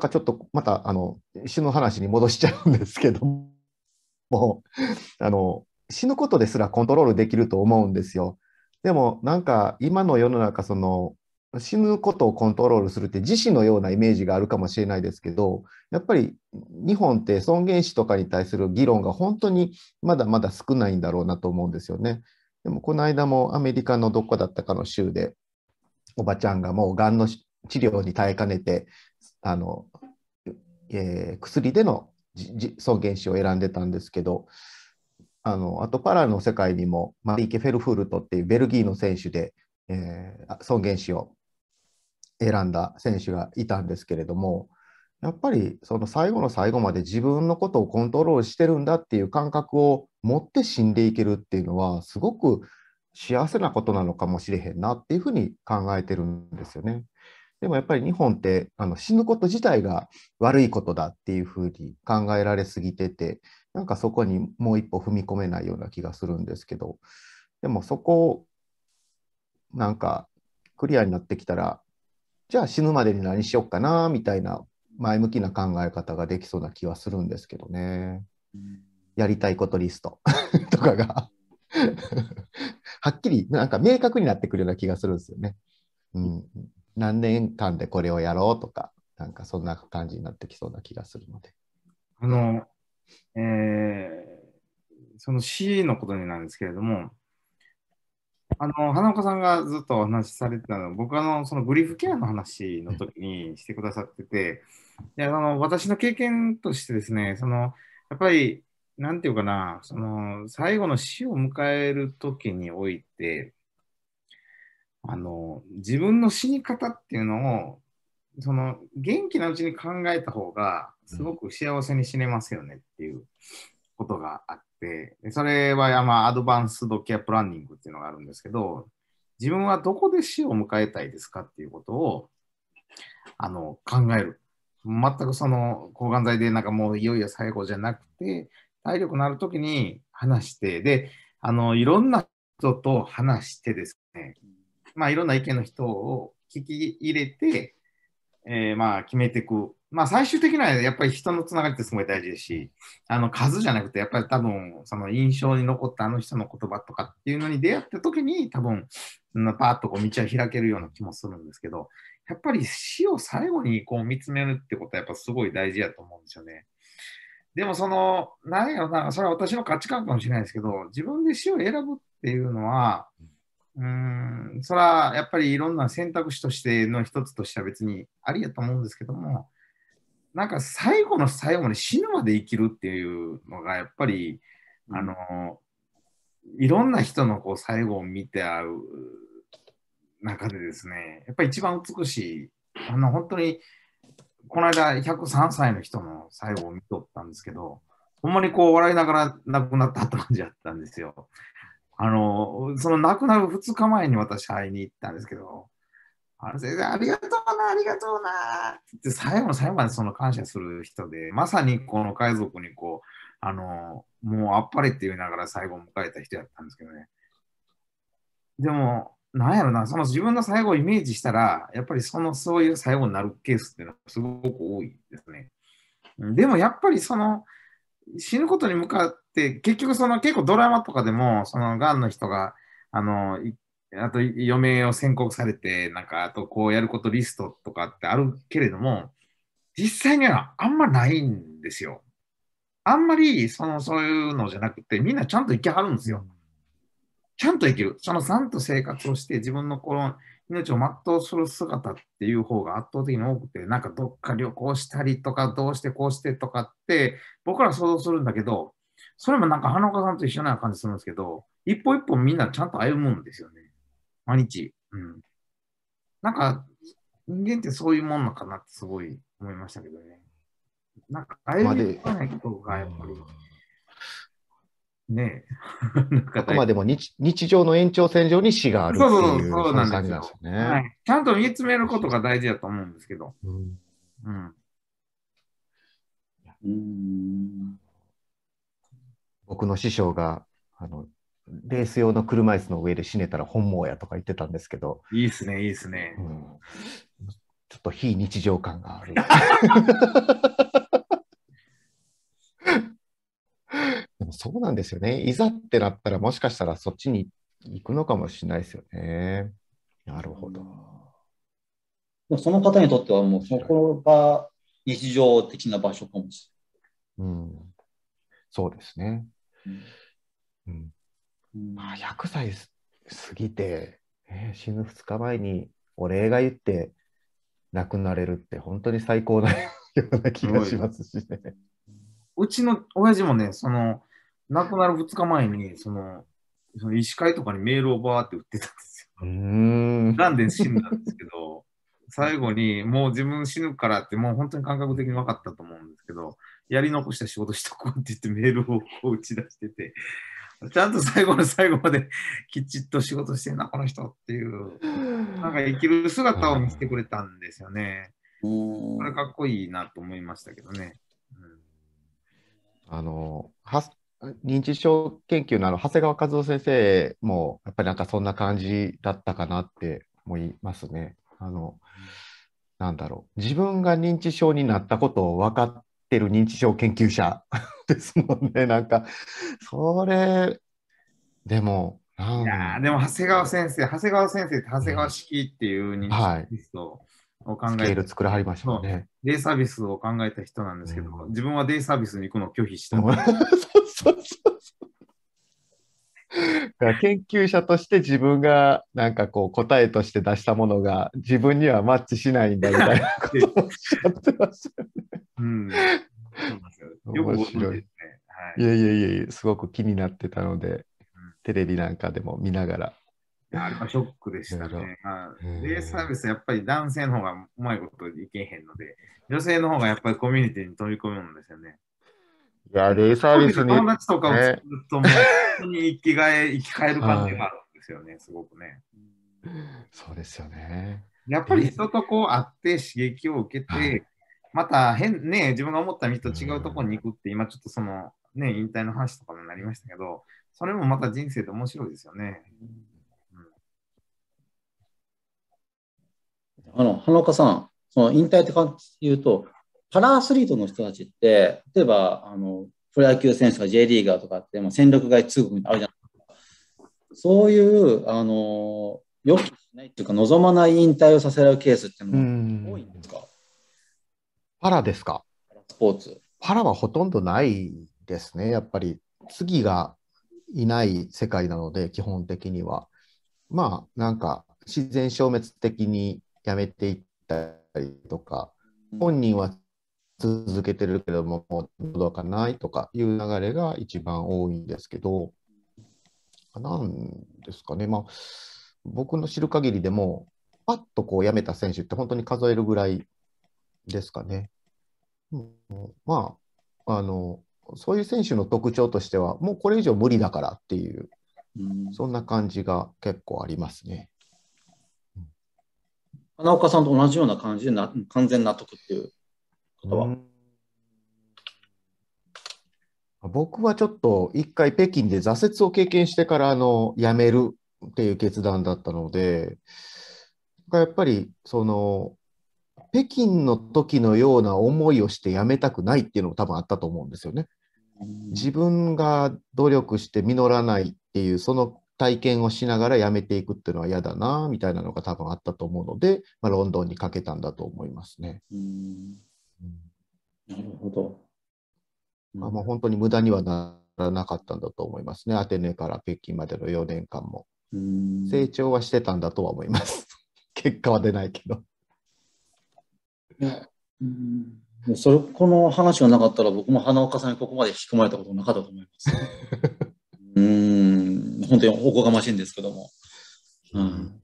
かちょっとまたあの死の話に戻しちゃうんですけどもあの死ぬことですらコントロールできると思うんですよ。でもなんか今の世の中その死ぬことをコントロールするって自身のようなイメージがあるかもしれないですけどやっぱり日本って尊厳死とかに対する議論が本当にまだまだ少ないんだろうなと思うんですよね。でもこの間もアメリカのどこだったかの州でおばちゃんがもうがんの治療に耐えかねてあのえー、薬での尊厳死を選んでたんですけどあのあとパラの世界にもマリーケ・フェルフルトっていうベルギーの選手で、えー、尊厳死を選んだ選手がいたんですけれどもやっぱりその最後の最後まで自分のことをコントロールしてるんだっていう感覚を持って死んでいけるっていうのはすごく幸せなことなのかもしれへんなっていうふうに考えてるんですよね。でもやっぱり日本ってあの死ぬこと自体が悪いことだっていうふうに考えられすぎてて、なんかそこにもう一歩踏み込めないような気がするんですけど、でもそこをなんかクリアになってきたら、じゃあ死ぬまでに何しよっかなみたいな前向きな考え方ができそうな気はするんですけどね。やりたいことリスト とかが はっきり、なんか明確になってくるような気がするんですよね。うん何年間でこれをやろうとか、なんかそんな感じになってきそうな気がするので。あの、えー、その C のことになんですけれども、あの花岡さんがずっとお話しされてたの僕あのそのグリーフケアの話の時にしてくださってて、やあの私の経験としてですね、そのやっぱり、なんていうかな、その最後の死を迎える時において、あの自分の死に方っていうのをその元気なうちに考えた方がすごく幸せに死ねますよねっていうことがあって、それはまあアドバンスドケアプランニングっていうのがあるんですけど、自分はどこで死を迎えたいですかっていうことをあの考える。全くその抗がん剤でなんかもういよいよ最後じゃなくて、体力のある時に話して、で、あのいろんな人と話してですね、まあ、いろんな意見の人を聞き入れて、えー、まあ決めていく。まあ最終的にはやっぱり人のつながりってすごい大事ですし、あの数じゃなくてやっぱり多分その印象に残ったあの人の言葉とかっていうのに出会った時に多分パーッとこう道は開けるような気もするんですけど、やっぱり死を最後にこう見つめるってことはやっぱすごい大事やと思うんですよね。でもその、なんやろな、それは私の価値観かもしれないですけど、自分で死を選ぶっていうのは、うんうん、それはやっぱりいろんな選択肢としての一つとしては別にありやと思うんですけども、なんか最後の最後まで死ぬまで生きるっていうのがやっぱり、あの、いろんな人のこう最後を見て会う中でですね、やっぱり一番美しい、あの本当に、この間103歳の人の最後を見とったんですけど、ほんまにこう笑いながら亡くなったって感じだったんですよ。あの、その亡くなる2日前に私会いに行ったんですけど、あの先生、ありがとうな、ありがとうな、ってって最後の最後までその感謝する人で、まさにこの海賊にこう、あの、もうあっぱれって言いながら最後を迎えた人やったんですけどね。でも、なんやろな、その自分の最後をイメージしたら、やっぱりその、そういう最後になるケースっていうのはすごく多いですね。でもやっぱりその、死ぬことに向かっ、結局その結構ドラマとかでも、その癌の人が、あの、あと余命を宣告されて、なんか、あとこうやることリストとかってあるけれども、実際にはあんまないんですよ。あんまり、その、そういうのじゃなくて、みんなちゃんと生きはるんですよ。ちゃんと生きる。その、ちゃんと生活をして、自分のこの命を全うする姿っていう方が圧倒的に多くて、なんかどっか旅行したりとか、どうしてこうしてとかって、僕ら想像するんだけど、それもなんか花岡さんと一緒な感じするんですけど、一歩一歩みんなちゃんと歩むんですよね。毎日。うん。なんか、人間ってそういうもんのかなってすごい思いましたけどね。なんか歩み込まないことがやっぱり。ねえ。あくまでも日日常の延長線上に死があるっていうそうなんですよね、はい。ちゃんと見つめることが大事だと思うんですけど。うん。うん僕の師匠があのレース用の車椅子の上で死ねたら本望やとか言ってたんですけどいいですねいいですね、うん、ちょっと非日常感がある でもそうなんですよねいざってなったらもしかしたらそっちに行くのかもしれないですよねなるほどその方にとってはもうそこが日常的な場所かもしれない、うん、そうですねうんまあ、100歳過ぎて、えー、死ぬ2日前にお礼が言って亡くなれるって本当に最高だような気がしますしね。うちの親父もね、その亡くなる2日前にそのその医師会とかにメールをバーって打ってたんですよ。うんなんで死んだんですけど、最後にもう自分死ぬからってもう本当に感覚的に分かったと思うんですけど、やり残した仕事しとこうって言ってメールを打ち出してて、ちゃんと最後の最後まで きちっと仕事してんな、この人っていう、なんか生きる姿を見せてくれたんですよね。これかっこいいなと思いましたけどね。あの認知症研究のあの長谷川和夫先生もやっぱりなんかそんな感じだったかなって思いますね。あの、なんだろう。自分が認知症になったことを分かってる認知症研究者 ですもんね。なんか、それ、でも、いやでも長谷川先生、長谷川先生って長谷川式っていう認知リスを考えて、作らはりましたね。デイサービスを考えた人なんですけど、うん、自分はデイサービスに行くのを拒否した。そうそうそう 研究者として自分がなんかこう答えとして出したものが自分にはマッチしないんだみたいな ことをおっしゃってましたよね。うん、そ うよく面白いですね。はい、いやいやいやすごく気になってたので、うん、テレビなんかでも見ながら。あれはショックでしたね。デイサービスはやっぱり男性の方がうまいこといけへんので、女性の方がやっぱりコミュニティに飛び込むんですよね。いや、デイサービスに。友達とかを作ると、ね、本当に生きがえ、生き返る感じがあるんですよね、すごくね。そうですよね。やっぱり人とこう会って刺激を受けて、また変、ね、自分が思った道と違うところに行くって、今ちょっとその、ね、引退の話とかになりましたけど、それもまた人生で面白いですよね。あの、花岡さん、その引退って感じで言うと、パラアスリートの人たちって、例えば、あの、プロ野球選手とか J リーガーとかって、もう戦力外通告みたいなあるじゃないですか。そういう、あの、予期しないっていうか、望まない引退をさせられるケースっての多いんですかパラですかスポーツ。パラはほとんどないですね、やっぱり。次がいない世界なので、基本的には。まあ、なんか、自然消滅的にやめていったりとか、本人は続けてるけども、届かないとかいう流れが一番多いんですけど、なんですかね、まあ、僕の知る限りでも、パッとこう辞めた選手って本当に数えるぐらいですかね。うん、まあ、あの、そういう選手の特徴としては、もうこれ以上無理だからっていう、そんな感じが結構ありますね。花岡さんと同じような感じでな完全納得っていうことは。僕はちょっと一回北京で挫折を経験してからあの辞めるっていう決断だったので、やっぱりその北京の時のような思いをして辞めたくないっていうのも多分あったと思うんですよね。自分が努力して実らないっていうその体験をしながら辞めていくっていうのは嫌だなみたいなのが多分あったと思うので、まあ、ロンドンにかけたんだと思いますね。うんなるほど。まあ、もう本当に無駄にはならなかったんだと思いますね。アテネから北京までの4年間も。成長はしてたんだとは思います。結果は出ないけど。ね、うんそれこの話がなかったら僕も花岡さんにここまで引き込まれたことなかったと思います。うん本当におこがましいんですけども。うん